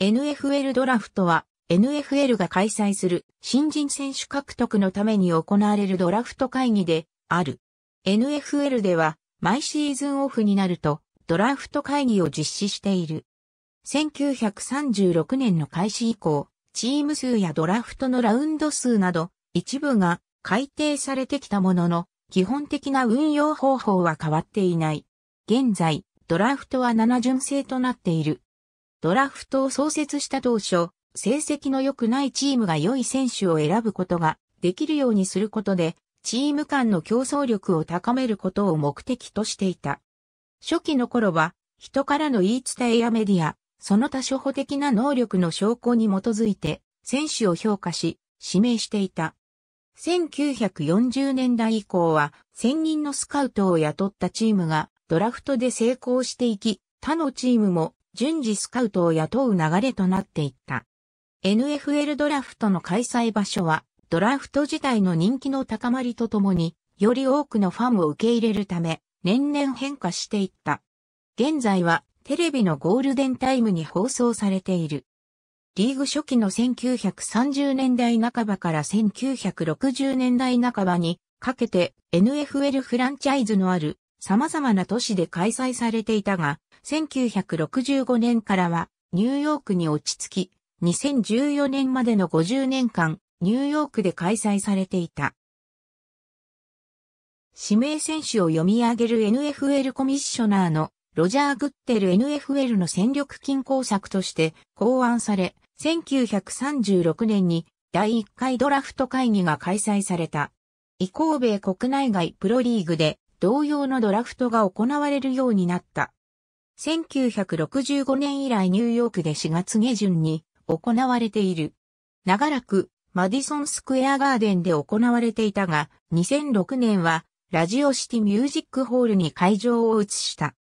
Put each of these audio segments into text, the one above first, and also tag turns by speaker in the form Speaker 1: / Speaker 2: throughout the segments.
Speaker 1: NFL ドラフトは NFL が開催する新人選手獲得のために行われるドラフト会議である。NFL では毎シーズンオフになるとドラフト会議を実施している。1936年の開始以降、チーム数やドラフトのラウンド数など一部が改定されてきたものの基本的な運用方法は変わっていない。現在、ドラフトは7巡制となっている。ドラフトを創設した当初、成績の良くないチームが良い選手を選ぶことができるようにすることで、チーム間の競争力を高めることを目的としていた。初期の頃は、人からの言い伝えやメディア、その他初歩的な能力の証拠に基づいて、選手を評価し、指名していた。1940年代以降は、専任のスカウトを雇ったチームが、ドラフトで成功していき、他のチームも順次スカウトを雇う流れとなっていった。NFL ドラフトの開催場所は、ドラフト自体の人気の高まりとともに、より多くのファンを受け入れるため、年々変化していった。現在は、テレビのゴールデンタイムに放送されている。リーグ初期の1930年代半ばから1960年代半ばにかけて NFL フランチャイズのある様々な都市で開催されていたが、1965年からはニューヨークに落ち着き、2014年までの50年間、ニューヨークで開催されていた。指名選手を読み上げる NFL コミッショナーのロジャー・グッテル NFL の戦力均衡策として考案され、1936年に第1回ドラフト会議が開催された。以降米国内外プロリーグで同様のドラフトが行われるようになった。1965年以来ニューヨークで4月下旬に行われている。長らくマディソンスクエアガーデンで行われていたが、2006年はラジオシティミュージックホールに会場を移した。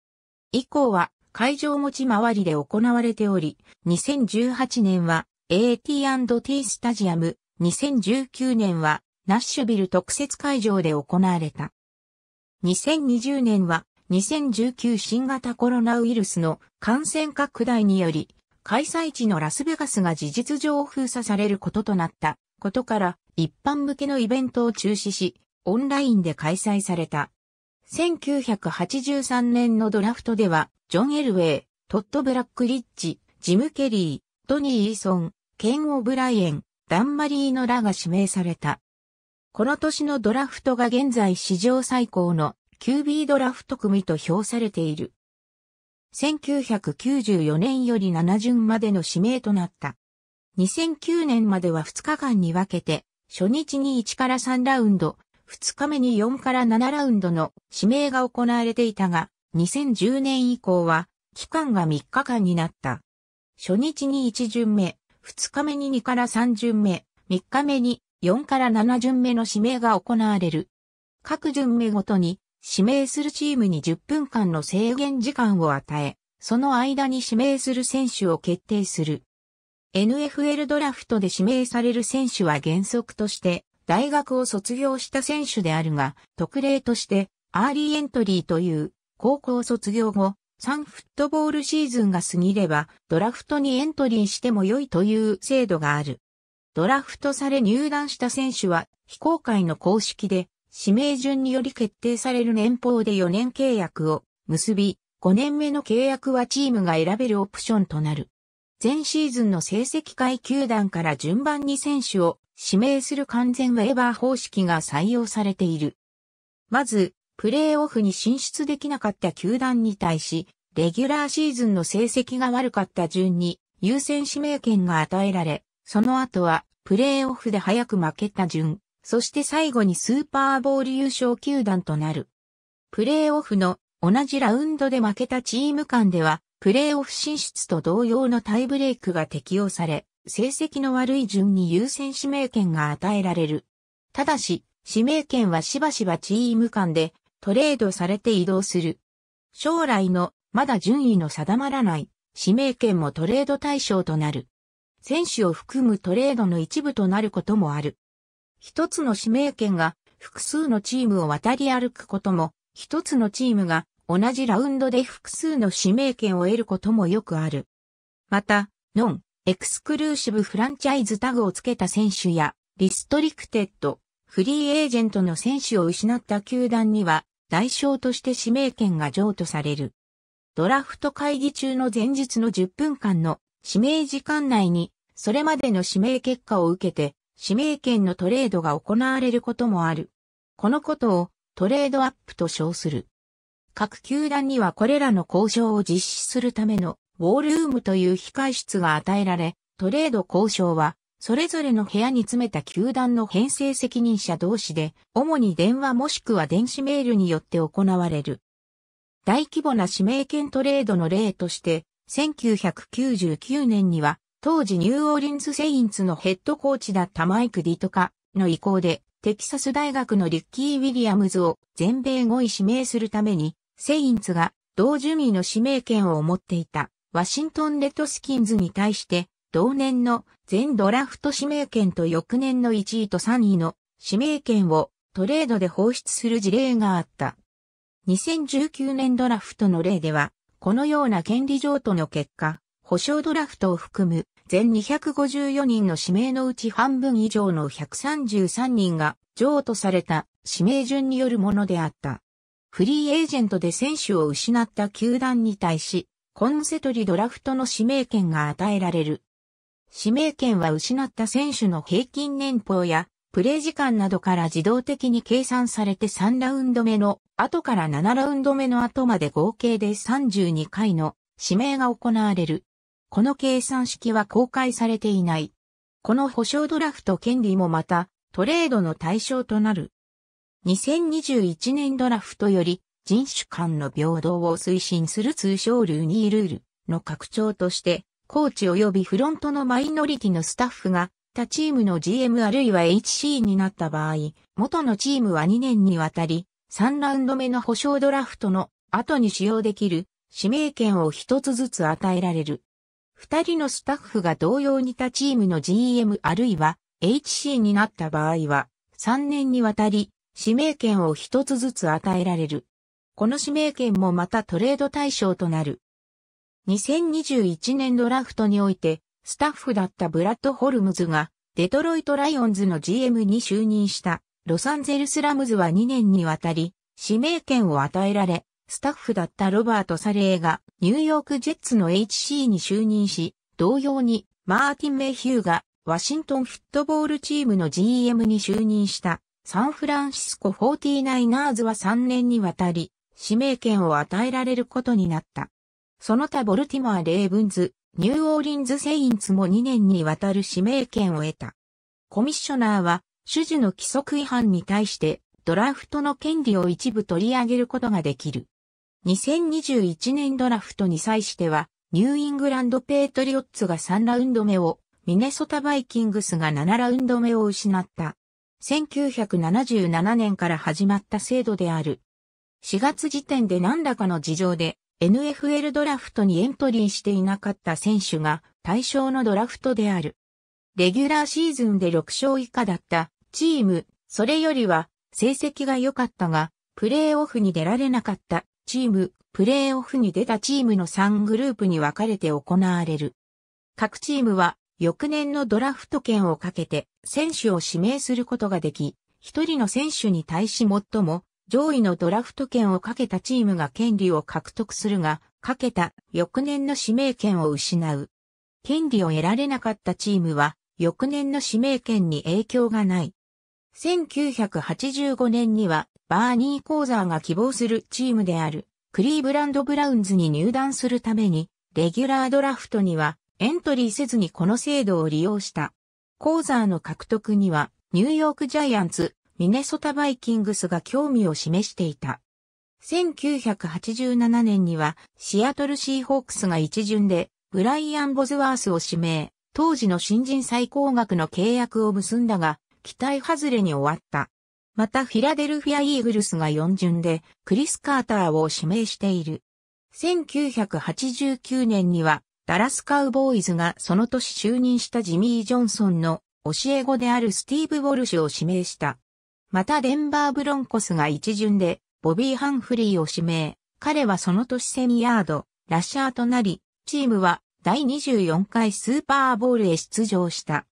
Speaker 1: 以降は会場持ち回りで行われており、2018年は AT&T スタジアム、2019年はナッシュビル特設会場で行われた。2020年は2019新型コロナウイルスの感染拡大により、開催地のラスベガスが事実上封鎖されることとなったことから一般向けのイベントを中止し、オンラインで開催された。1983年のドラフトでは、ジョン・エルウェイ、トッド・ブラックリッチ、ジム・ケリー、トニー・イーソン、ケン・オブライエン、ダン・マリーノらが指名された。この年のドラフトが現在史上最高の QB ドラフト組と評されている。1994年より7巡までの指名となった。2009年までは2日間に分けて、初日に1から3ラウンド、2日目に4から7ラウンドの指名が行われていたが、2010年以降は、期間が3日間になった。初日に1巡目、2日目に2から3巡目、3日目に4から7巡目の指名が行われる。各巡目ごとに指名するチームに10分間の制限時間を与え、その間に指名する選手を決定する。NFL ドラフトで指名される選手は原則として大学を卒業した選手であるが、特例としてアーリーエントリーという高校卒業後、3フットボールシーズンが過ぎればドラフトにエントリーしても良いという制度がある。ドラフトされ入団した選手は非公開の公式で指名順により決定される年俸で4年契約を結び、5年目の契約はチームが選べるオプションとなる。前シーズンの成績階級球団から順番に選手を指名する完全ウェーバー方式が採用されている。まず、プレーオフに進出できなかった球団に対し、レギュラーシーズンの成績が悪かった順に優先指名権が与えられ、その後はプレーオフで早く負けた順、そして最後にスーパーボール優勝球団となる。プレーオフの同じラウンドで負けたチーム間では、プレーオフ進出と同様のタイブレイクが適用され、成績の悪い順に優先指名権が与えられる。ただし、指名権はしばしばチーム間でトレードされて移動する。将来のまだ順位の定まらない指名権もトレード対象となる。選手を含むトレードの一部となることもある。一つの指名権が複数のチームを渡り歩くことも、一つのチームが同じラウンドで複数の指名権を得ることもよくある。また、ノン、エクスクルーシブフランチャイズタグをつけた選手や、リストリクテッド、フリーエージェントの選手を失った球団には、代償として指名権が譲渡される。ドラフト会議中の前日の10分間の指名時間内に、それまでの指名結果を受けて、指名権のトレードが行われることもある。このことをトレードアップと称する。各球団にはこれらの交渉を実施するためのウォールームという控室が与えられ、トレード交渉はそれぞれの部屋に詰めた球団の編成責任者同士で、主に電話もしくは電子メールによって行われる。大規模な指名権トレードの例として、1999年には当時ニューオーリンズ・セインツのヘッドコーチだったマイク・ディトカの意向で、テキサス大学のリッキー・ウィリアムズを全米5位指名するために、セインツが同住位の指名権を持っていたワシントン・レッドスキンズに対して、同年の全ドラフト指名権と翌年の1位と3位の指名権をトレードで放出する事例があった。2019年ドラフトの例では、このような権利譲渡の結果、保証ドラフトを含む全254人の指名のうち半分以上の133人が譲渡された指名順によるものであった。フリーエージェントで選手を失った球団に対し、コンセトリドラフトの指名権が与えられる。指名権は失った選手の平均年俸やプレイ時間などから自動的に計算されて3ラウンド目の後から7ラウンド目の後まで合計で32回の指名が行われる。この計算式は公開されていない。この保証ドラフト権利もまた、トレードの対象となる。2021年ドラフトより、人種間の平等を推進する通称ルーニールールの拡張として、コーチ及びフロントのマイノリティのスタッフが、他チームの GM あるいは HC になった場合、元のチームは2年にわたり、3ラウンド目の保証ドラフトの後に使用できる指名権を一つずつ与えられる。二人のスタッフが同様に他チームの GM あるいは HC になった場合は、3年にわたり指名権を一つずつ与えられる。この指名権もまたトレード対象となる。2021年ドラフトにおいて、スタッフだったブラッド・ホルムズが、デトロイト・ライオンズの GM に就任した、ロサンゼルス・ラムズは2年にわたり、指名権を与えられ、スタッフだったロバート・サレーがニューヨーク・ジェッツの HC に就任し、同様にマーティン・メイヒューがワシントンフットボールチームの GM に就任したサンフランシスコフォーティナイナーズは3年にわたり指名権を与えられることになった。その他ボルティマー・レイブンズ、ニューオーリンズ・セインツも2年にわたる指名権を得た。コミッショナーは種々の規則違反に対してドラフトの権利を一部取り上げることができる。2021年ドラフトに際しては、ニューイングランドペートリオッツが3ラウンド目を、ミネソタバイキングスが7ラウンド目を失った。1977年から始まった制度である。4月時点で何らかの事情で NFL ドラフトにエントリーしていなかった選手が対象のドラフトである。レギュラーシーズンで6勝以下だったチーム、それよりは成績が良かったが、プレーオフに出られなかったチーム、プレーオフに出たチームの3グループに分かれて行われる。各チームは翌年のドラフト権をかけて選手を指名することができ、一人の選手に対し最も上位のドラフト権をかけたチームが権利を獲得するが、かけた翌年の指名権を失う。権利を得られなかったチームは翌年の指名権に影響がない。1985年にはバーニー・コーザーが希望するチームである、クリーブランド・ブラウンズに入団するために、レギュラードラフトにはエントリーせずにこの制度を利用した。コーザーの獲得には、ニューヨーク・ジャイアンツ、ミネソタ・バイキングスが興味を示していた。1987年には、シアトル・シーホークスが一巡で、ブライアン・ボズワースを指名、当時の新人最高額の契約を結んだが、期待外れに終わった。またフィラデルフィア・イーグルスが4巡でクリス・カーターを指名している。1989年にはダラスカウボーイズがその年就任したジミー・ジョンソンの教え子であるスティーブ・ウォルシュを指名した。またデンバー・ブロンコスが一巡でボビー・ハンフリーを指名。彼はその年1000ヤード、ラッシャーとなり、チームは第24回スーパーボールへ出場した。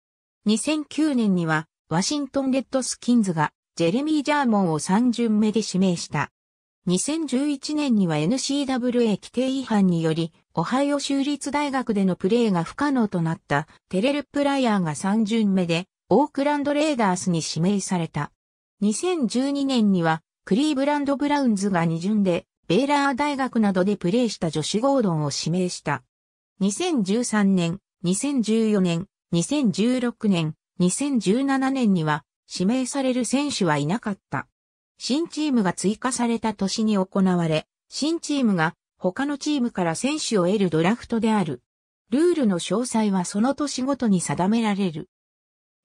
Speaker 1: 2009年にはワシントン・レッドスキンズがジェレミー・ジャーモンを3巡目で指名した。2011年には NCWA 規定違反により、オハイオ州立大学でのプレーが不可能となったテレル・プライアーが3巡目で、オークランド・レーダースに指名された。2012年には、クリーブランド・ブラウンズが2巡で、ベーラー大学などでプレーした女子ゴードンを指名した。2013年、2014年、2016年、2017年には、指名される選手はいなかった。新チームが追加された年に行われ、新チームが他のチームから選手を得るドラフトである。ルールの詳細はその年ごとに定められる。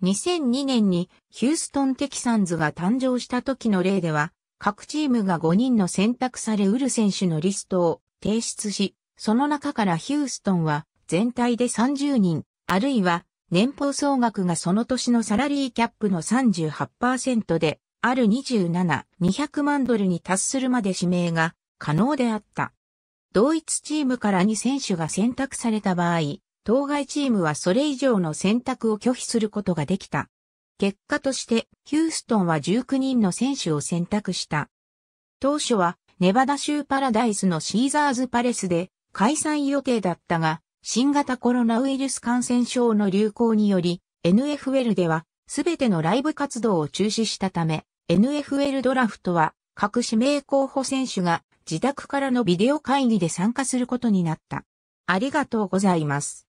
Speaker 1: 2002年にヒューストン・テキサンズが誕生した時の例では、各チームが5人の選択されうる選手のリストを提出し、その中からヒューストンは全体で30人、あるいは年俸総額がその年のサラリーキャップの38%で、ある27、200万ドルに達するまで指名が可能であった。同一チームから2選手が選択された場合、当該チームはそれ以上の選択を拒否することができた。結果として、ヒューストンは19人の選手を選択した。当初は、ネバダ州パラダイスのシーザーズパレスで開催予定だったが、新型コロナウイルス感染症の流行により、NFL では、すべてのライブ活動を中止したため、NFL ドラフトは、各指名候補選手が自宅からのビデオ会議で参加することになった。ありがとうございます。